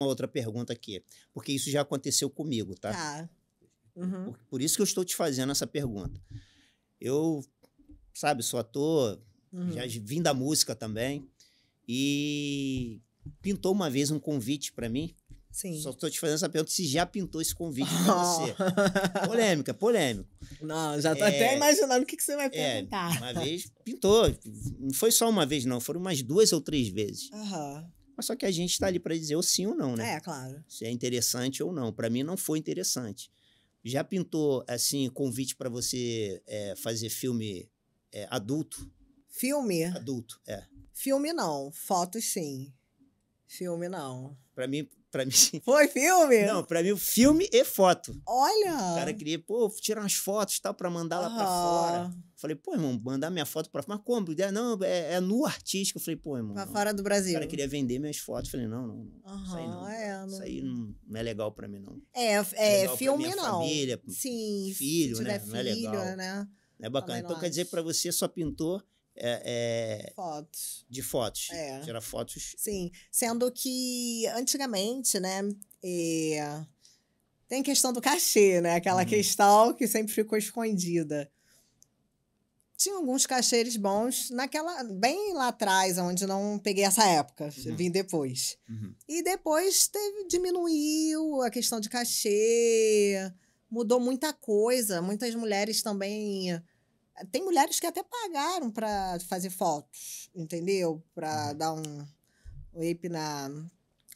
uma outra pergunta aqui, porque isso já aconteceu comigo, tá? Tá. Uhum. Por, por, isso que eu estou te fazendo essa pergunta. Eu, sabe, sou ator, uhum. já vim da música também, e pintou uma vez um convite para mim. Sim. Só estou te fazendo essa pergunta se já pintou esse convite oh. para você. Polêmica, polêmico. Não, já tô é, até imaginando o que, que você vai é, perguntar. É, uma vez pintou. Não foi só uma vez, não. Foram umas duas ou três vezes. Uhum. Mas só que a gente está ali para dizer o sim ou não, né? É, claro. Se é interessante ou não. Para mim não foi interessante. Já pintou, assim, convite para você é, fazer filme é, adulto? Filme? Adulto, é. Filme não. Fotos, sim. Filme não. Para mim, Pra mim. Foi filme? Não, pra mim, filme e foto. Olha! O cara queria, pô, tirar umas fotos e tal, pra mandar lá ah. pra fora. Falei, pô, irmão, mandar minha foto pra fora. Mas como? É, não, é, é nu artístico. Eu falei, pô, irmão. Pra não. fora do Brasil. O cara queria vender minhas fotos. Falei, não, não. não uhum, isso aí não. É, não. Isso aí não, não, é legal pra mim, não. É, é, é filme não. Família, Sim. Filho, né? Filho, não é legal. Né? Não é bacana. Então, quer dizer, pra você, só pintor é, é, fotos. De fotos. É. Tirar fotos. Sim. Sendo que antigamente, né? tem questão do cachê, né? Aquela uhum. questão que sempre ficou escondida. Tinha alguns cachês bons naquela. bem lá atrás, onde não peguei essa época. Uhum. Vim depois. Uhum. E depois teve, diminuiu a questão de cachê. Mudou muita coisa. Muitas mulheres também tem mulheres que até pagaram para fazer fotos, entendeu? Para dar um, um ape na,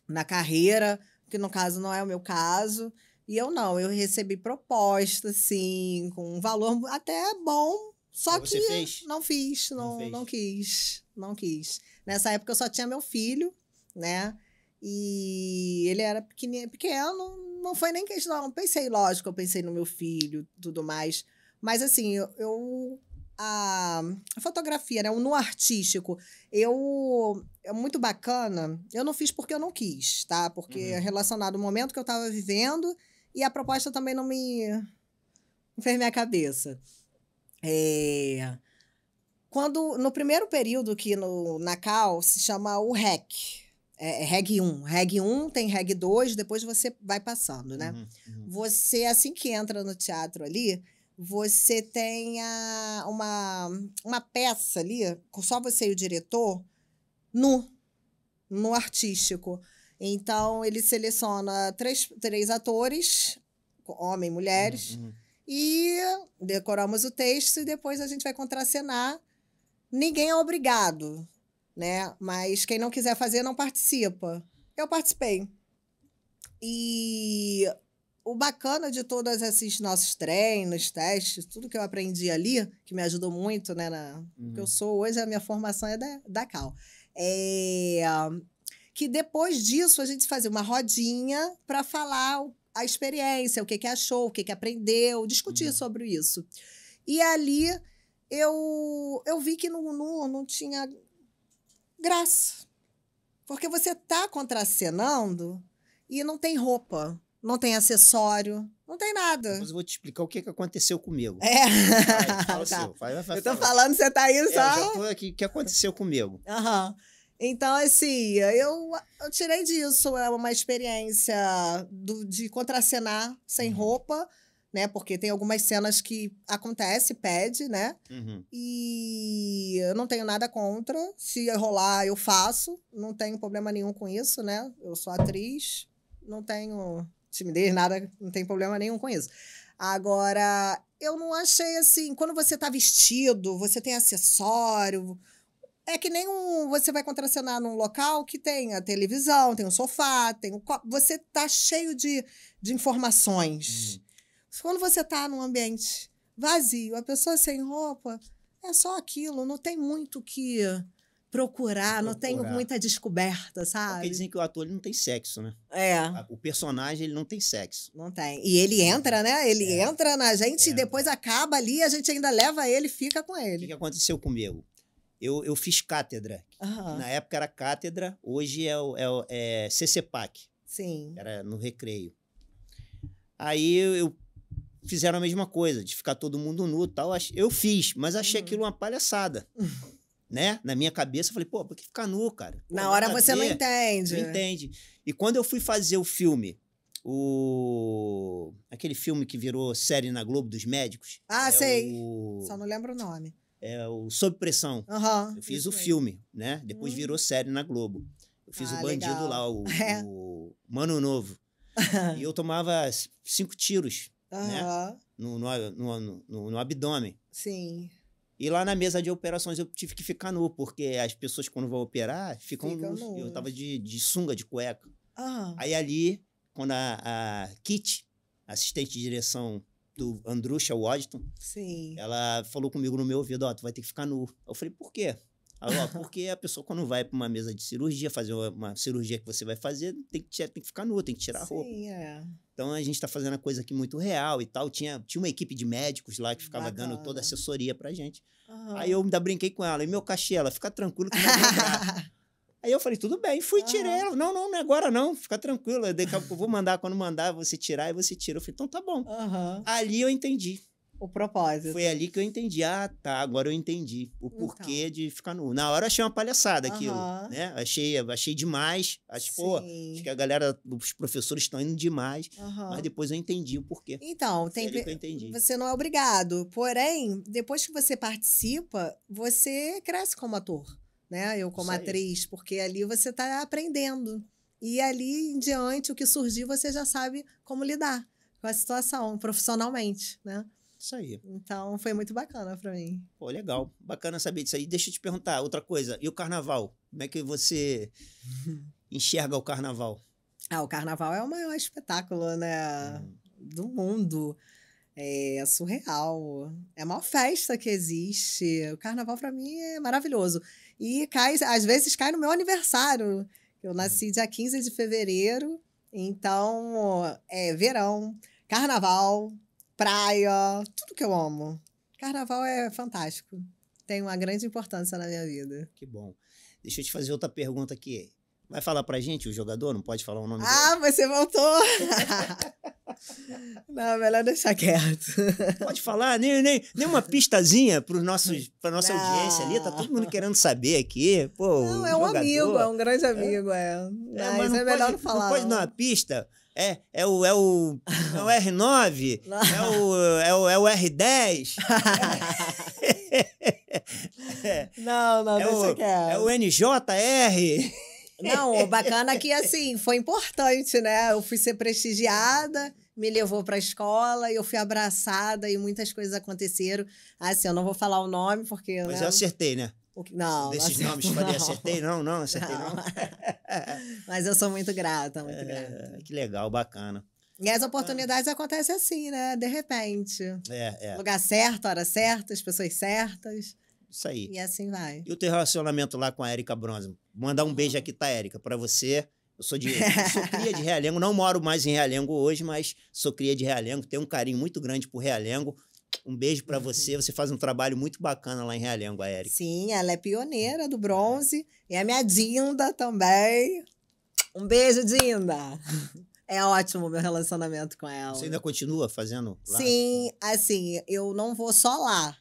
na carreira, que no caso não é o meu caso. E eu não, eu recebi proposta, assim, com um valor até bom, só Você que fez? não fiz, não, não, fez. não quis, não quis. Nessa época eu só tinha meu filho, né? E ele era pequeno, pequeno, não foi nem questão. Pensei, lógico, eu pensei no meu filho, tudo mais. Mas assim, eu a, fotografia, né? O nu artístico. Eu. É muito bacana. Eu não fiz porque eu não quis, tá? Porque uhum. é relacionado ao momento que eu estava vivendo e a proposta também não me. Não fez minha cabeça. É. Quando, no primeiro período que no, na Cal se chama o REC, é, é REG 1. REG 1 tem REG 2, depois você vai passando, né? Uhum. Uhum. Você, assim que entra no teatro ali, você tenha uma, uma peça ali, com só você e o diretor, nu, no artístico. Então, ele seleciona três, três atores, homem e mulheres, uhum, uhum. e decoramos o texto e depois a gente vai contracenar. Ninguém é obrigado, né? Mas quem não quiser fazer, não participa. Eu participei. E o bacana de todos esses nossos treinos, testes, tudo que eu aprendi ali, que me ajudou muito, né? Na, uhum. que eu uhum. sou hoje, a minha formação é da, da Cal. É, que depois disso a gente fazia uma rodinha para falar a experiência, o que, que achou, o que, que aprendeu, discutir uhum. sobre isso. E ali eu, eu vi que não, não, não tinha graça. Porque você tá contracenando e não tem roupa não tem acessório, não tem nada. Mas eu vou te explicar o que, que aconteceu comigo. É. Vai, fala assim, tá. seu, vai, vai, vai, eu tô falando, você tá aí é, só. Eu aqui, o que aconteceu comigo. Aham. Então, assim, eu, eu tirei disso é uma experiência do, de contracenar sem uhum. roupa, né? Porque tem algumas cenas que acontece, pede, né? Uhum. E eu não tenho nada contra. Se rolar, eu faço. Não tenho problema nenhum com isso, né? Eu sou atriz, não tenho timidez, nada, não tem problema nenhum com isso. Agora, eu não achei assim, quando você tá vestido, você tem acessório. É que nem um, você vai contracenar num local que tem a televisão, tem o um sofá, tem o um copo. Você tá cheio de, de informações. Uhum. Quando você tá num ambiente vazio, a pessoa sem roupa, é só aquilo, não tem muito que procurar, não procurar. tenho muita descoberta, sabe? Porque dizem que o ator ele não tem sexo, né? É. O personagem ele não tem sexo. Não tem. E ele entra, né? Ele é. entra na gente é. e depois acaba ali, a gente ainda leva ele fica com ele. O que, que aconteceu comigo? Eu, eu fiz cátedra. Uhum. Na época era cátedra, hoje é, é, é CCPAC. Sim. Era no recreio. Aí eu fizeram a mesma coisa, de ficar todo mundo nu e tal. Eu fiz, mas achei uhum. aquilo uma palhaçada. né? Na minha cabeça, eu falei, pô, por que ficar nu, cara? Pô, Na hora você não entende. Não entende. E quando eu fui fazer o filme, o. aquele filme que virou série na Globo dos médicos. Ah, é sei. O... Só não lembro o nome. É o Sob Pressão. Uhum, eu fiz o filme, né? Depois hum. virou série na Globo. Eu fiz ah, o bandido legal. lá, o, é. o, Mano Novo. e eu tomava cinco tiros, uhum. né? No, no, no, no, no abdômen. Sim. E lá na mesa de operações eu tive que ficar nu, porque as pessoas quando vão operar ficam Fica nus. Eu né? tava de, de sunga, de cueca. Ah. Aí ali, quando a, a Kit, assistente de direção do Andrusha Washington, Sim. ela falou comigo no meu ouvido, ó, oh, tu vai ter que ficar nu. Eu falei, por quê? porque a pessoa, quando vai para uma mesa de cirurgia, fazer uma cirurgia que você vai fazer, tem que, tem que ficar nua, tem que tirar a roupa. Sim, é. Então a gente está fazendo a coisa aqui muito real e tal. Tinha, tinha uma equipe de médicos lá que ficava Bacana. dando toda a assessoria pra gente. Uhum. Aí eu ainda brinquei com ela, e meu cachê, ela fica tranquilo que Aí eu falei, tudo bem, fui, tirei ela. Não, não, não é agora não, fica tranquilo Daqui a pouco eu vou mandar, quando mandar, você tirar, e você tira. Eu falei, então tá bom. Uhum. Ali eu entendi o propósito. Foi ali que eu entendi. Ah, tá, agora eu entendi o porquê então. de ficar nu. Na hora eu achei uma palhaçada uhum. aquilo, né? Achei, achei demais. Acho, pô, acho que a galera, os professores estão indo demais. Uhum. Mas depois eu entendi o porquê. Então, Foi tem você não é obrigado. Porém, depois que você participa, você cresce como ator, né? Eu como Isso atriz, aí. porque ali você está aprendendo. E ali em diante, o que surgir, você já sabe como lidar com a situação profissionalmente, né? Isso aí. Então foi muito bacana para mim. Pô, legal. Bacana saber disso aí. Deixa eu te perguntar outra coisa. E o carnaval? Como é que você enxerga o carnaval? Ah, o carnaval é o maior espetáculo, né? Hum. Do mundo. É surreal. É a maior festa que existe. O carnaval, para mim, é maravilhoso. E cai, às vezes cai no meu aniversário. Eu nasci hum. dia 15 de fevereiro, então é verão, carnaval, praia, tudo que eu amo. Carnaval é fantástico. Tem uma grande importância na minha vida. Que bom. Deixa eu te fazer outra pergunta aqui. Vai falar pra gente o jogador? Não pode falar o nome ah, dele? Ah, você voltou! não, melhor deixar quieto. Pode falar, nem, nem, nem uma pistazinha para nossos, pra nossa não. audiência ali. Tá todo mundo querendo saber aqui. Pô, não, é um jogador. amigo, é um grande é? amigo, é. é. Ah, mas, mas é pode, melhor não falar. Não pode dar uma pista? é, é o, é o, é o R9, é, é o, é o, é o R10. É, não, não, é o, que É o NJR. Não, o bacana é que assim, foi importante, né? Eu fui ser prestigiada, me levou para a escola e eu fui abraçada e muitas coisas aconteceram. Ah, assim, eu não vou falar o nome porque. Mas né? eu acertei, né? Não, desses acerto, nomes, não. falei, acertei? Não, não, acertei não. não. Mas eu sou muito grata, muito é, grata. Que legal, bacana. E as oportunidades acontecem assim, né? De repente. É, é. Lugar certo, hora certa, as pessoas certas. Isso aí. E assim vai. E o teu relacionamento lá com a Érica Bronze? Mandar um beijo aqui, tá, Érica? Pra você. Eu sou, de, eu sou cria de Realengo, não moro mais em Realengo hoje, mas sou cria de Realengo, tenho um carinho muito grande por Realengo. Um beijo para uhum. você. Você faz um trabalho muito bacana lá em Realengo, a Eric. Sim, ela é pioneira do é. bronze. E a minha Dinda também. Um beijo, Dinda. É ótimo o meu relacionamento com ela. Você ainda continua fazendo lá? Sim, assim, eu não vou só lá.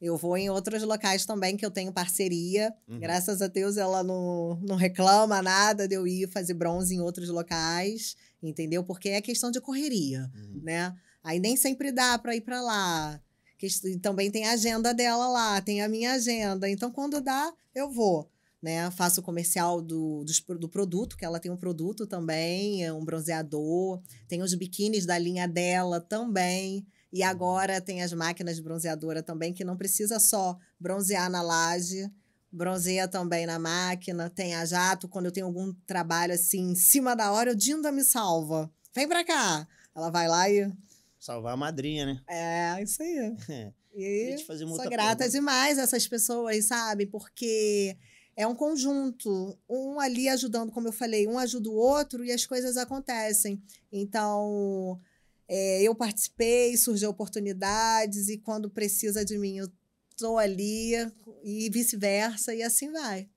Eu vou em outros locais também que eu tenho parceria. Uhum. Graças a Deus ela não, não reclama nada de eu ir fazer bronze em outros locais, entendeu? Porque é questão de correria, uhum. né? Aí nem sempre dá para ir para lá. Que também tem a agenda dela lá, tem a minha agenda. Então, quando dá, eu vou. Né? Faço o comercial do, do, do produto, que ela tem um produto também, é um bronzeador. Tem os biquínis da linha dela também. E uhum. agora tem as máquinas de bronzeadora também, que não precisa só bronzear na laje, bronzeia também na máquina, tem a jato. Quando eu tenho algum trabalho assim, em cima da hora, o Dinda me salva. Vem pra cá. Ela vai lá e salvar a madrinha, né? É, isso aí. É. E fazer sou grata pergunta. demais a essas pessoas, sabe? Porque é um conjunto, um ali ajudando, como eu falei, um ajuda o outro e as coisas acontecem. Então, é, eu participei, surgiu oportunidades e quando precisa de mim, eu estou ali e vice-versa e assim vai.